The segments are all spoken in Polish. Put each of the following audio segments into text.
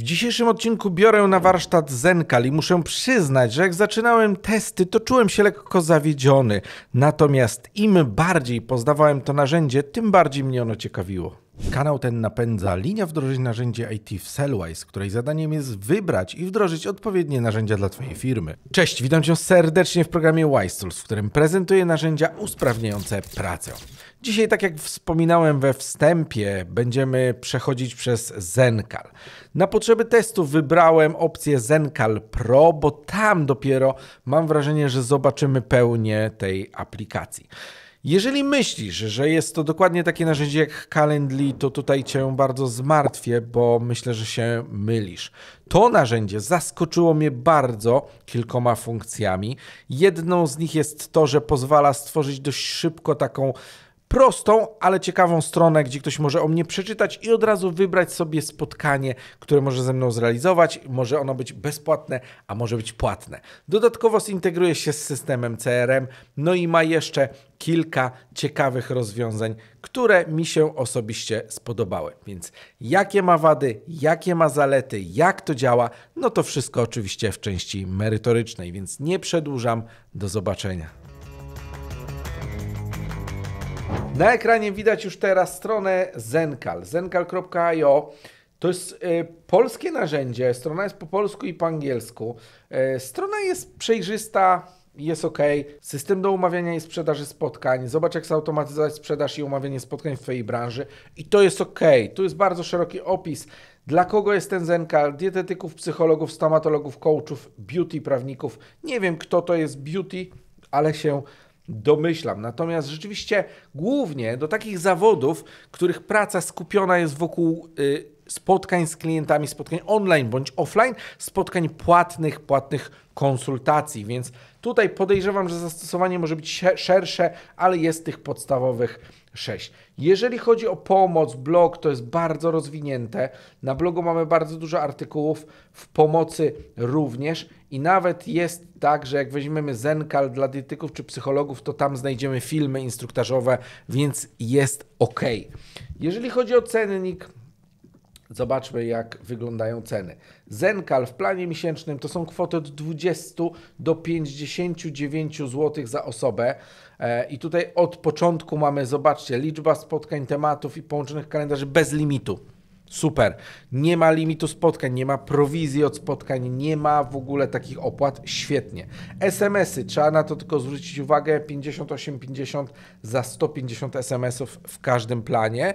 W dzisiejszym odcinku biorę na warsztat Zenkal i muszę przyznać, że jak zaczynałem testy, to czułem się lekko zawiedziony. Natomiast im bardziej poznawałem to narzędzie, tym bardziej mnie ono ciekawiło. Kanał ten napędza linia wdrożeń narzędzi IT w Sellwise, której zadaniem jest wybrać i wdrożyć odpowiednie narzędzia dla Twojej firmy. Cześć, witam Cię serdecznie w programie y Tools, w którym prezentuję narzędzia usprawniające pracę. Dzisiaj, tak jak wspominałem we wstępie, będziemy przechodzić przez Zenkal. Na potrzeby testu wybrałem opcję Zenkal Pro, bo tam dopiero mam wrażenie, że zobaczymy pełnię tej aplikacji. Jeżeli myślisz, że jest to dokładnie takie narzędzie jak Calendly, to tutaj cię bardzo zmartwię, bo myślę, że się mylisz. To narzędzie zaskoczyło mnie bardzo kilkoma funkcjami. Jedną z nich jest to, że pozwala stworzyć dość szybko taką prostą, ale ciekawą stronę, gdzie ktoś może o mnie przeczytać i od razu wybrać sobie spotkanie, które może ze mną zrealizować. Może ono być bezpłatne, a może być płatne. Dodatkowo zintegruje się z systemem CRM, no i ma jeszcze kilka ciekawych rozwiązań, które mi się osobiście spodobały. Więc jakie ma wady, jakie ma zalety, jak to działa, no to wszystko oczywiście w części merytorycznej, więc nie przedłużam. Do zobaczenia. Na ekranie widać już teraz stronę Zenkal, zenkal.io. To jest y, polskie narzędzie, strona jest po polsku i po angielsku. Y, strona jest przejrzysta, jest ok. System do umawiania i sprzedaży spotkań. Zobacz, jak zautomatyzować sprzedaż i umawianie spotkań w Twojej branży. I to jest ok. Tu jest bardzo szeroki opis. Dla kogo jest ten Zenkal? Dietetyków, psychologów, stomatologów, coachów, beauty, prawników. Nie wiem, kto to jest beauty, ale się domyślam. Natomiast rzeczywiście głównie do takich zawodów, których praca skupiona jest wokół y, spotkań z klientami, spotkań online bądź offline, spotkań płatnych, płatnych konsultacji. Więc tutaj podejrzewam, że zastosowanie może być szersze, ale jest tych podstawowych 6. Jeżeli chodzi o pomoc, blog to jest bardzo rozwinięte. Na blogu mamy bardzo dużo artykułów w pomocy również i nawet jest tak, że jak weźmiemy Zenkal dla dietyków czy psychologów, to tam znajdziemy filmy instruktażowe, więc jest ok. Jeżeli chodzi o cennik, Zobaczmy, jak wyglądają ceny. Zenkal w planie miesięcznym to są kwoty od 20 do 59 zł za osobę. E, I tutaj od początku mamy, zobaczcie, liczba spotkań, tematów i połączonych kalendarzy bez limitu. Super. Nie ma limitu spotkań, nie ma prowizji od spotkań, nie ma w ogóle takich opłat. Świetnie. SMS-y, trzeba na to tylko zwrócić uwagę, 58,50 za 150 SMS-ów w każdym planie.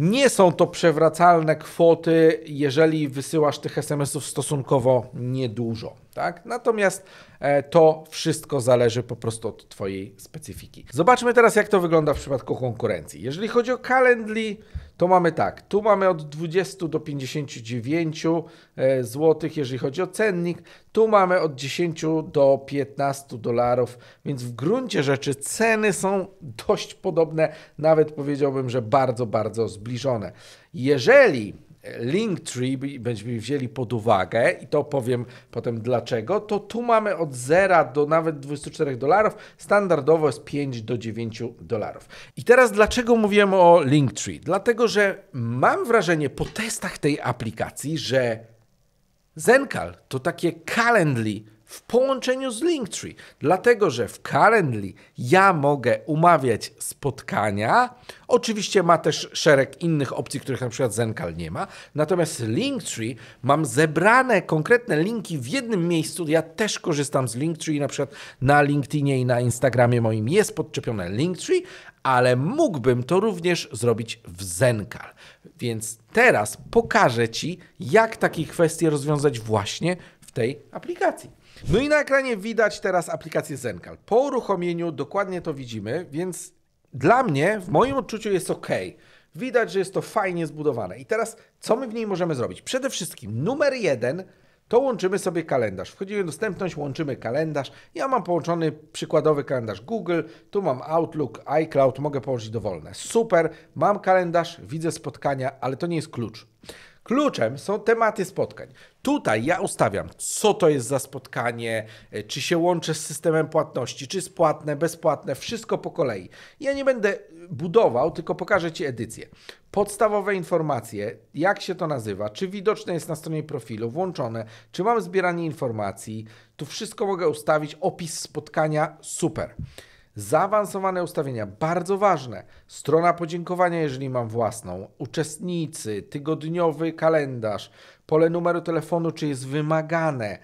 Nie są to przewracalne kwoty, jeżeli wysyłasz tych SMS-ów stosunkowo niedużo. Tak? Natomiast e, to wszystko zależy po prostu od Twojej specyfiki. Zobaczmy teraz, jak to wygląda w przypadku konkurencji. Jeżeli chodzi o Calendly, to mamy tak, tu mamy od 20 do 59 e, zł, jeżeli chodzi o cennik, tu mamy od 10 do 15 dolarów, więc w gruncie rzeczy ceny są dość podobne, nawet powiedziałbym, że bardzo, bardzo zbliżone. Jeżeli Linktree będziemy wzięli pod uwagę i to powiem potem dlaczego, to tu mamy od 0 do nawet 24 dolarów, standardowo jest 5 do 9 dolarów. I teraz dlaczego mówiłem o Linktree? Dlatego, że mam wrażenie po testach tej aplikacji, że Zenkal to takie Calendly w połączeniu z Linktree, dlatego że w Calendly ja mogę umawiać spotkania. Oczywiście ma też szereg innych opcji, których na przykład Zenkal nie ma. Natomiast Linktree mam zebrane konkretne linki w jednym miejscu. Ja też korzystam z Linktree, na przykład na LinkedInie i na Instagramie moim jest podczepione Linktree, ale mógłbym to również zrobić w Zenkal. Więc teraz pokażę Ci, jak takie kwestie rozwiązać właśnie w tej aplikacji. No i na ekranie widać teraz aplikację Zenkal. Po uruchomieniu dokładnie to widzimy, więc dla mnie, w moim odczuciu jest ok. Widać, że jest to fajnie zbudowane. I teraz, co my w niej możemy zrobić? Przede wszystkim, numer jeden, to łączymy sobie kalendarz. Wchodzimy w dostępność, łączymy kalendarz. Ja mam połączony przykładowy kalendarz Google, tu mam Outlook, iCloud, mogę położyć dowolne. Super, mam kalendarz, widzę spotkania, ale to nie jest klucz. Kluczem są tematy spotkań. Tutaj ja ustawiam, co to jest za spotkanie, e, czy się łączy z systemem płatności, czy jest płatne, bezpłatne, wszystko po kolei. Ja nie będę budował, tylko pokażę Ci edycję. Podstawowe informacje, jak się to nazywa, czy widoczne jest na stronie profilu, włączone, czy mam zbieranie informacji. Tu wszystko mogę ustawić, opis spotkania, super. Zaawansowane ustawienia, bardzo ważne. Strona podziękowania, jeżeli mam własną, uczestnicy, tygodniowy kalendarz, pole numeru telefonu, czy jest wymagane.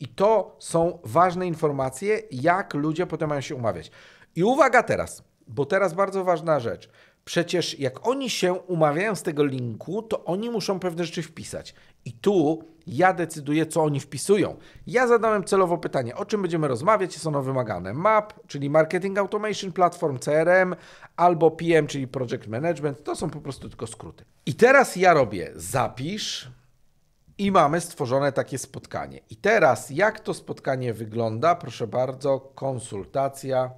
I to są ważne informacje, jak ludzie potem mają się umawiać. I uwaga teraz, bo teraz bardzo ważna rzecz. Przecież jak oni się umawiają z tego linku, to oni muszą pewne rzeczy wpisać. I tu ja decyduję, co oni wpisują. Ja zadałem celowo pytanie, o czym będziemy rozmawiać, jest ono wymagane. MAP, czyli Marketing Automation Platform, CRM, albo PM, czyli Project Management, to są po prostu tylko skróty. I teraz ja robię zapisz i mamy stworzone takie spotkanie. I teraz jak to spotkanie wygląda? Proszę bardzo, konsultacja,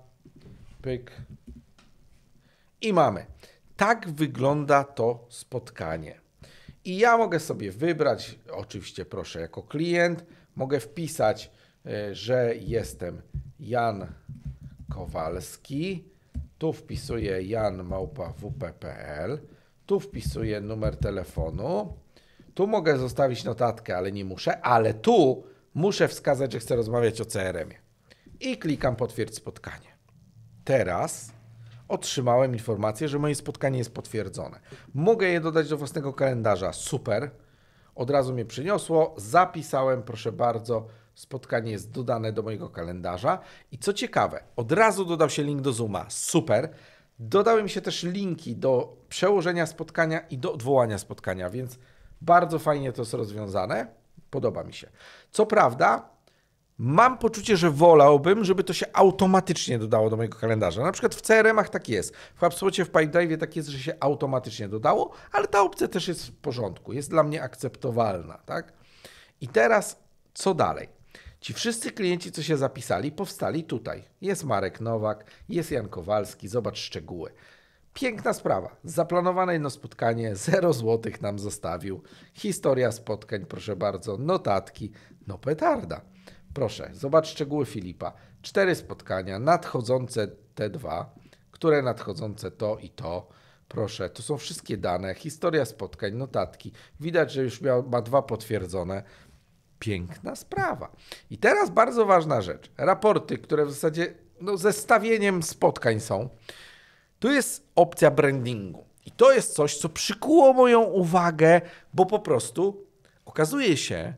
pyk. I mamy. Tak wygląda to spotkanie. I ja mogę sobie wybrać, oczywiście proszę jako klient, mogę wpisać, e, że jestem Jan Kowalski. Tu wpisuję Jan Małpa WP.pl. Tu wpisuję numer telefonu. Tu mogę zostawić notatkę, ale nie muszę, ale tu muszę wskazać, że chcę rozmawiać o CRM-ie. I klikam potwierdź spotkanie. Teraz otrzymałem informację, że moje spotkanie jest potwierdzone. Mogę je dodać do własnego kalendarza. Super. Od razu mnie przyniosło, zapisałem, proszę bardzo, spotkanie jest dodane do mojego kalendarza. I co ciekawe, od razu dodał się link do Zooma. Super. Dodały mi się też linki do przełożenia spotkania i do odwołania spotkania, więc bardzo fajnie to jest rozwiązane. Podoba mi się. Co prawda, mam poczucie, że wolałbym, żeby to się automatycznie dodało do mojego kalendarza. Na przykład w CRM-ach tak jest, w HubSpocie, w Pipedrive tak jest, że się automatycznie dodało, ale ta opcja też jest w porządku, jest dla mnie akceptowalna. Tak? I teraz co dalej? Ci wszyscy klienci, co się zapisali, powstali tutaj. Jest Marek Nowak, jest Jan Kowalski, zobacz szczegóły. Piękna sprawa. Zaplanowane jedno spotkanie, 0 złotych nam zostawił. Historia spotkań, proszę bardzo, notatki. No petarda. Proszę, zobacz szczegóły Filipa. Cztery spotkania, nadchodzące te dwa, które nadchodzące to i to. Proszę, to są wszystkie dane, historia spotkań, notatki. Widać, że już miał, ma dwa potwierdzone. Piękna sprawa. I teraz bardzo ważna rzecz. Raporty, które w zasadzie no, zestawieniem spotkań są. Tu jest opcja brandingu. I to jest coś, co przykuło moją uwagę, bo po prostu okazuje się,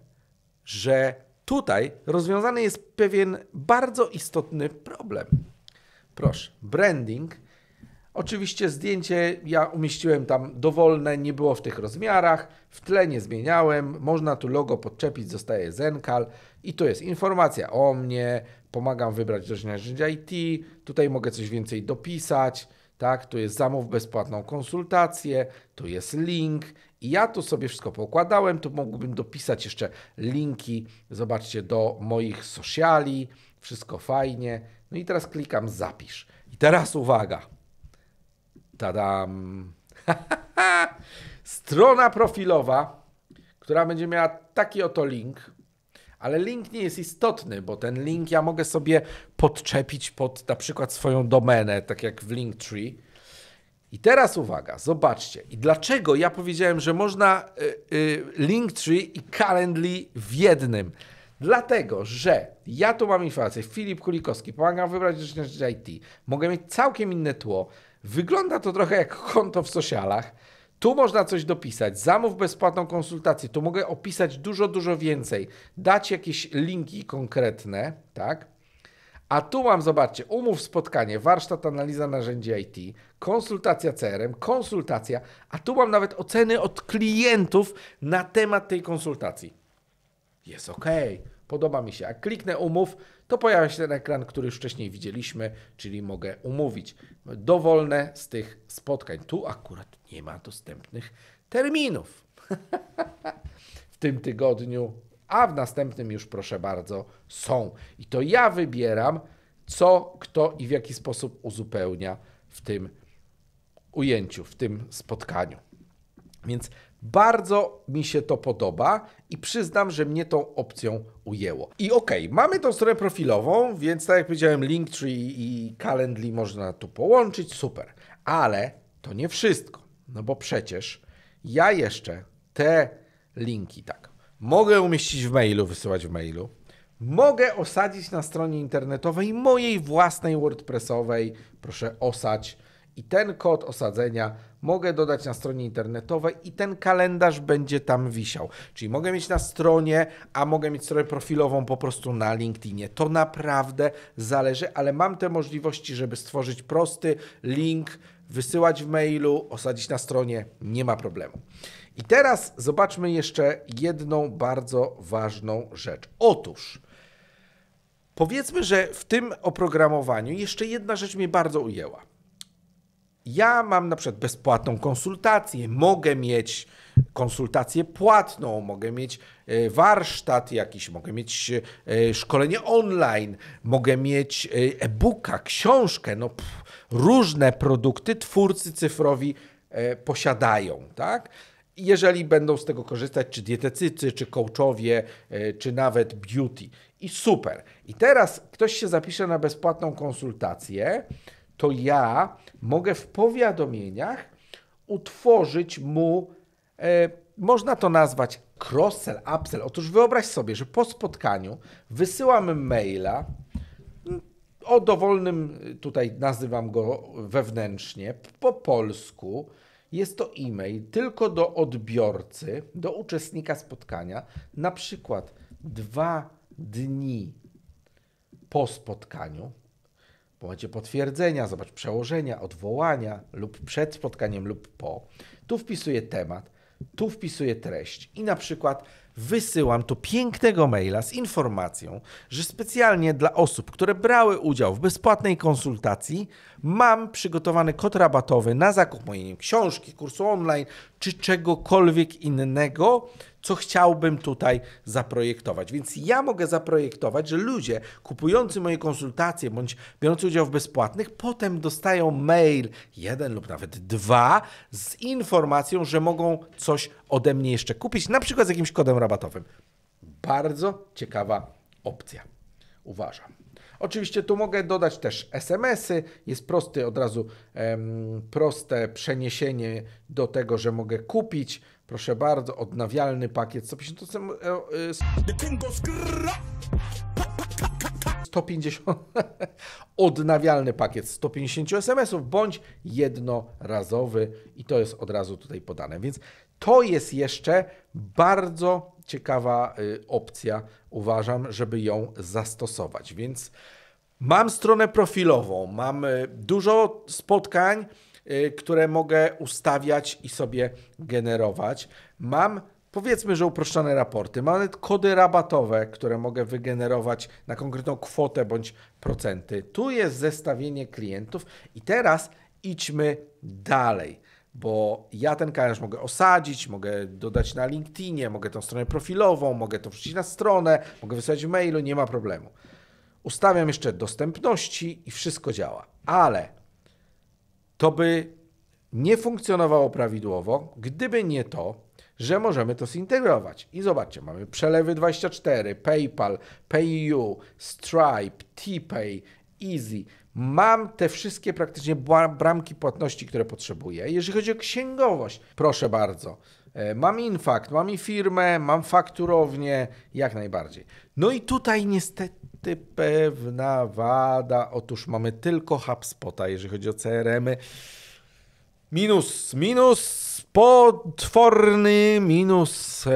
że Tutaj rozwiązany jest pewien bardzo istotny problem. Proszę, branding. Oczywiście zdjęcie ja umieściłem tam dowolne, nie było w tych rozmiarach, w tle nie zmieniałem, można tu logo podczepić, zostaje Zenkal i to jest informacja o mnie, pomagam wybrać do narzędzia IT, tutaj mogę coś więcej dopisać, tak? To jest zamów bezpłatną konsultację, to jest link. I ja tu sobie wszystko pokładałem, tu mógłbym dopisać jeszcze linki, zobaczcie, do moich sociali, wszystko fajnie. No i teraz klikam zapisz. I teraz uwaga. Tadam. Strona profilowa, która będzie miała taki oto link. Ale link nie jest istotny, bo ten link ja mogę sobie podczepić pod na przykład swoją domenę, tak jak w Linktree. I teraz uwaga, zobaczcie. I dlaczego ja powiedziałem, że można y, y, Linktree i Calendly w jednym? Dlatego, że ja tu mam informację, Filip Kulikowski, pomagam wybrać rzecznik IT, mogę mieć całkiem inne tło. Wygląda to trochę jak konto w socialach, tu można coś dopisać. Zamów bezpłatną konsultację. Tu mogę opisać dużo, dużo więcej. Dać jakieś linki konkretne, tak? A tu mam, zobaczcie, umów spotkanie, warsztat, analiza narzędzi IT, konsultacja CRM, konsultacja, a tu mam nawet oceny od klientów na temat tej konsultacji. Jest ok, podoba mi się. A kliknę umów, to pojawia się ten ekran, który już wcześniej widzieliśmy, czyli mogę umówić dowolne z tych spotkań. Tu akurat nie ma dostępnych terminów w tym tygodniu, a w następnym już proszę bardzo są. I to ja wybieram, co, kto i w jaki sposób uzupełnia w tym ujęciu, w tym spotkaniu. Więc bardzo mi się to podoba i przyznam, że mnie tą opcją ujęło. I okej, okay, mamy tą stronę profilową, więc tak jak powiedziałem, Linktree i Calendly można tu połączyć, super. Ale to nie wszystko, no bo przecież ja jeszcze te linki, tak, mogę umieścić w mailu, wysyłać w mailu, mogę osadzić na stronie internetowej mojej własnej WordPressowej, proszę osadź i ten kod osadzenia mogę dodać na stronie internetowej i ten kalendarz będzie tam wisiał. Czyli mogę mieć na stronie, a mogę mieć stronę profilową po prostu na LinkedInie. To naprawdę zależy, ale mam te możliwości, żeby stworzyć prosty link, wysyłać w mailu, osadzić na stronie, nie ma problemu. I teraz zobaczmy jeszcze jedną bardzo ważną rzecz. Otóż, powiedzmy, że w tym oprogramowaniu jeszcze jedna rzecz mnie bardzo ujęła ja mam na przykład bezpłatną konsultację, mogę mieć konsultację płatną, mogę mieć e, warsztat jakiś, mogę mieć e, szkolenie online, mogę mieć e, e-booka, książkę, no pff, różne produkty twórcy cyfrowi posiadają, tak? Jeżeli będą z tego korzystać czy dietetycy, czy coachowie, czy nawet beauty. I super. I teraz ktoś się zapisze na bezpłatną konsultację, to ja mogę w powiadomieniach utworzyć mu, e, można to nazwać cross-sell, upsell. Otóż wyobraź sobie, że po spotkaniu wysyłam maila o dowolnym, e, tutaj nazywam go wewnętrznie, po polsku. Jest to e-mail tylko do odbiorcy, do uczestnika spotkania, na przykład dwa dni po spotkaniu, momencie potwierdzenia, zobacz przełożenia, odwołania lub przed spotkaniem lub po. Tu wpisuję temat, tu wpisuję treść i na przykład wysyłam tu pięknego maila z informacją, że specjalnie dla osób, które brały udział w bezpłatnej konsultacji, mam przygotowany kod rabatowy na zakup mojej książki, kursu online czy czegokolwiek innego co chciałbym tutaj zaprojektować. Więc ja mogę zaprojektować, że ludzie kupujący moje konsultacje bądź biorący udział w bezpłatnych, potem dostają mail jeden lub nawet dwa z informacją, że mogą coś ode mnie jeszcze kupić, na przykład z jakimś kodem rabatowym. Bardzo ciekawa opcja. Uważam. Oczywiście tu mogę dodać też SMS-y, jest prosty od razu em, proste przeniesienie do tego, że mogę kupić Proszę bardzo, odnawialny pakiet 150 150 e, e, odnawialny pakiet 150 SMS-ów bądź jednorazowy i to jest od razu tutaj podane. Więc to jest jeszcze bardzo ciekawa y, opcja, uważam, żeby ją zastosować. Więc mam stronę profilową, mam y, dużo spotkań Y, które mogę ustawiać i sobie generować. Mam powiedzmy, że uproszczone raporty, mam nawet kody rabatowe, które mogę wygenerować na konkretną kwotę bądź procenty. Tu jest zestawienie klientów i teraz idźmy dalej bo ja ten kalendarz mogę osadzić, mogę dodać na LinkedInie, mogę tą stronę profilową, mogę to wrzucić na stronę, mogę wysłać w mailu, nie ma problemu. Ustawiam jeszcze dostępności i wszystko działa, ale to by nie funkcjonowało prawidłowo, gdyby nie to, że możemy to zintegrować. I zobaczcie, mamy przelewy 24, PayPal, PayU, Stripe, TPay, Easy. Mam te wszystkie praktycznie bramki płatności, które potrzebuję. Jeżeli chodzi o księgowość, proszę bardzo. E, mam infakt, mam i firmę, mam fakturownię, jak najbardziej. No i tutaj niestety pewna wada. Otóż mamy tylko HubSpota, jeżeli chodzi o CRM-y. Minus, minus, potworny minus e,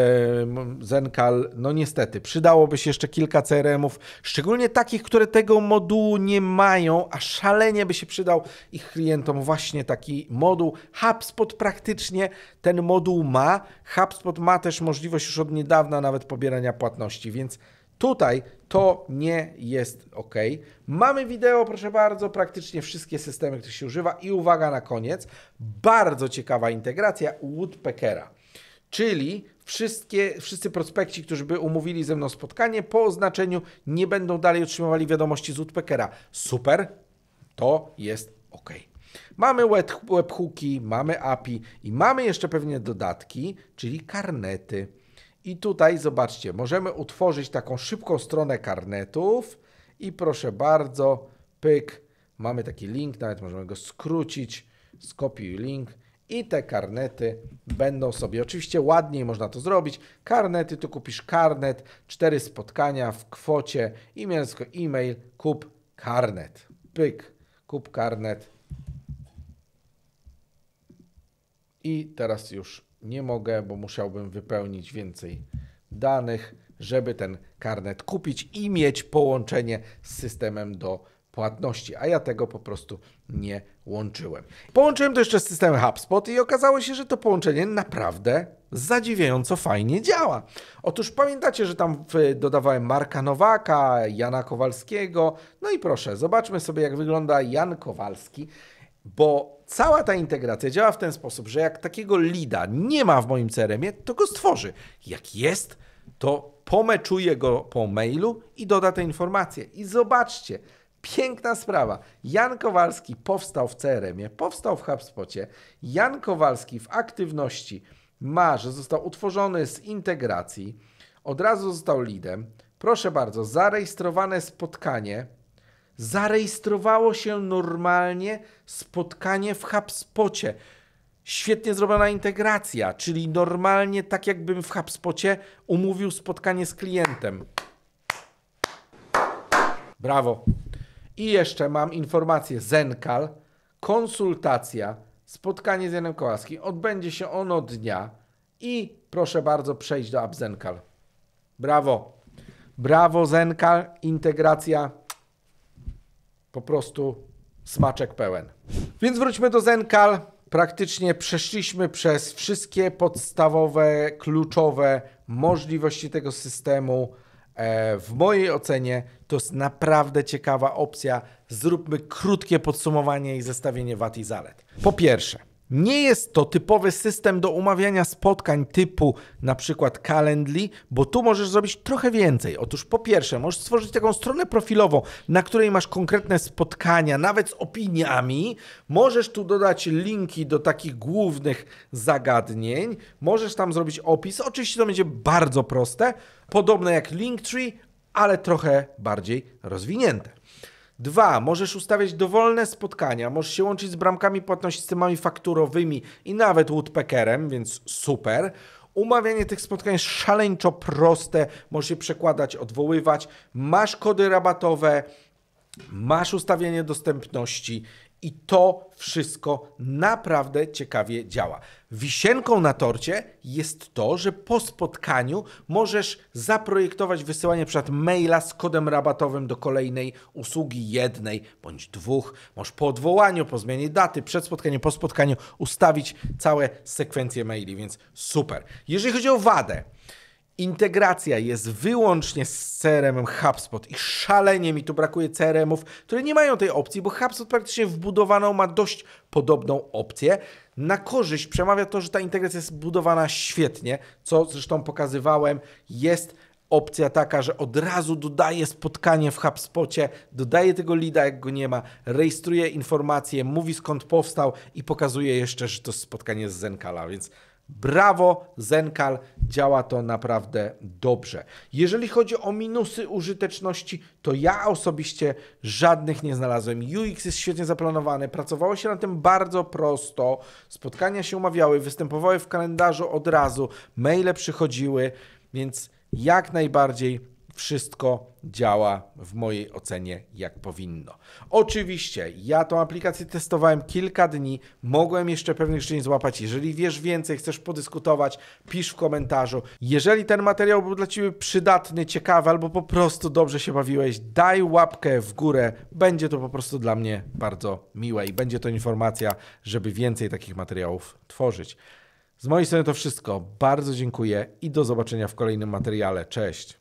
Zenkal. No niestety, przydałoby się jeszcze kilka CRM-ów, szczególnie takich, które tego modułu nie mają, a szalenie by się przydał ich klientom właśnie taki moduł. HubSpot praktycznie ten moduł ma. HubSpot ma też możliwość już od niedawna nawet pobierania płatności, więc Tutaj to nie jest ok. Mamy wideo, proszę bardzo, praktycznie wszystkie systemy, które się używa. I uwaga na koniec, bardzo ciekawa integracja Woodpeckera, czyli wszystkie, wszyscy prospekci, którzy by umówili ze mną spotkanie, po oznaczeniu nie będą dalej otrzymywali wiadomości z Woodpeckera. Super, to jest ok. Mamy webhooki, mamy API i mamy jeszcze pewnie dodatki, czyli karnety. I tutaj zobaczcie, możemy utworzyć taką szybką stronę karnetów i proszę bardzo, pyk, mamy taki link, nawet możemy go skrócić, skopiuj link i te karnety będą sobie. Oczywiście ładniej można to zrobić. Karnety, tu kupisz karnet, cztery spotkania w kwocie, imię, e-mail, kup karnet. Pyk, kup karnet. I teraz już nie mogę, bo musiałbym wypełnić więcej danych, żeby ten karnet kupić i mieć połączenie z systemem do płatności, a ja tego po prostu nie łączyłem. Połączyłem to jeszcze z systemem HubSpot i okazało się, że to połączenie naprawdę zadziwiająco fajnie działa. Otóż pamiętacie, że tam dodawałem Marka Nowaka, Jana Kowalskiego. No i proszę, zobaczmy sobie jak wygląda Jan Kowalski. Bo cała ta integracja działa w ten sposób, że jak takiego lida nie ma w moim CRM-ie, to go stworzy. Jak jest, to pomeczuje go po mailu i doda te informacje. I zobaczcie, piękna sprawa. Jan Kowalski powstał w CRM-ie, powstał w HubSpocie. Jan Kowalski w aktywności ma, że został utworzony z integracji, od razu został lidem. Proszę bardzo, zarejestrowane spotkanie zarejestrowało się normalnie spotkanie w HubSpocie. Świetnie zrobiona integracja, czyli normalnie tak jakbym w HubSpocie umówił spotkanie z klientem. Brawo. I jeszcze mam informację Zenkal, konsultacja, spotkanie z Janem Kołaskim. Odbędzie się ono dnia i proszę bardzo przejść do App ZenKal. Brawo. Brawo Zenkal, integracja po prostu smaczek pełen. Więc wróćmy do Zenkal. Praktycznie przeszliśmy przez wszystkie podstawowe, kluczowe możliwości tego systemu. E, w mojej ocenie to jest naprawdę ciekawa opcja. Zróbmy krótkie podsumowanie i zestawienie wad i zalet. Po pierwsze, nie jest to typowy system do umawiania spotkań typu na przykład Calendly, bo tu możesz zrobić trochę więcej. Otóż po pierwsze, możesz stworzyć taką stronę profilową, na której masz konkretne spotkania, nawet z opiniami. Możesz tu dodać linki do takich głównych zagadnień. Możesz tam zrobić opis. Oczywiście to będzie bardzo proste, podobne jak Linktree, ale trochę bardziej rozwinięte. Dwa, możesz ustawiać dowolne spotkania, możesz się łączyć z bramkami płatności, systemami fakturowymi i nawet woodpeckerem, więc super. Umawianie tych spotkań jest szaleńczo proste, możesz je przekładać, odwoływać, masz kody rabatowe, masz ustawienie dostępności i to wszystko naprawdę ciekawie działa. Wisienką na torcie jest to, że po spotkaniu możesz zaprojektować wysyłanie przykład, maila z kodem rabatowym do kolejnej usługi jednej bądź dwóch. Możesz po odwołaniu, po zmianie daty, przed spotkaniem, po spotkaniu ustawić całe sekwencje maili, więc super. Jeżeli chodzi o wadę, integracja jest wyłącznie z CRM-em HubSpot i szalenie mi tu brakuje CRM-ów, które nie mają tej opcji, bo HubSpot praktycznie wbudowaną ma dość podobną opcję. Na korzyść przemawia to, że ta integracja jest budowana świetnie, co zresztą pokazywałem, jest opcja taka, że od razu dodaje spotkanie w HubSpocie, dodaje tego lida, jak go nie ma, rejestruje informacje, mówi skąd powstał i pokazuje jeszcze, że to spotkanie z Zenkala, więc Brawo, Zenkal, działa to naprawdę dobrze. Jeżeli chodzi o minusy użyteczności, to ja osobiście żadnych nie znalazłem. UX jest świetnie zaplanowany, pracowało się na tym bardzo prosto, spotkania się umawiały, występowały w kalendarzu od razu, maile przychodziły, więc jak najbardziej wszystko działa w mojej ocenie jak powinno. Oczywiście, ja tą aplikację testowałem kilka dni, mogłem jeszcze pewnych rzeczy nie złapać. Jeżeli wiesz więcej, chcesz podyskutować, pisz w komentarzu. Jeżeli ten materiał był dla Ciebie przydatny, ciekawy albo po prostu dobrze się bawiłeś, daj łapkę w górę. Będzie to po prostu dla mnie bardzo miłe i będzie to informacja, żeby więcej takich materiałów tworzyć. Z mojej strony to wszystko. Bardzo dziękuję i do zobaczenia w kolejnym materiale. Cześć!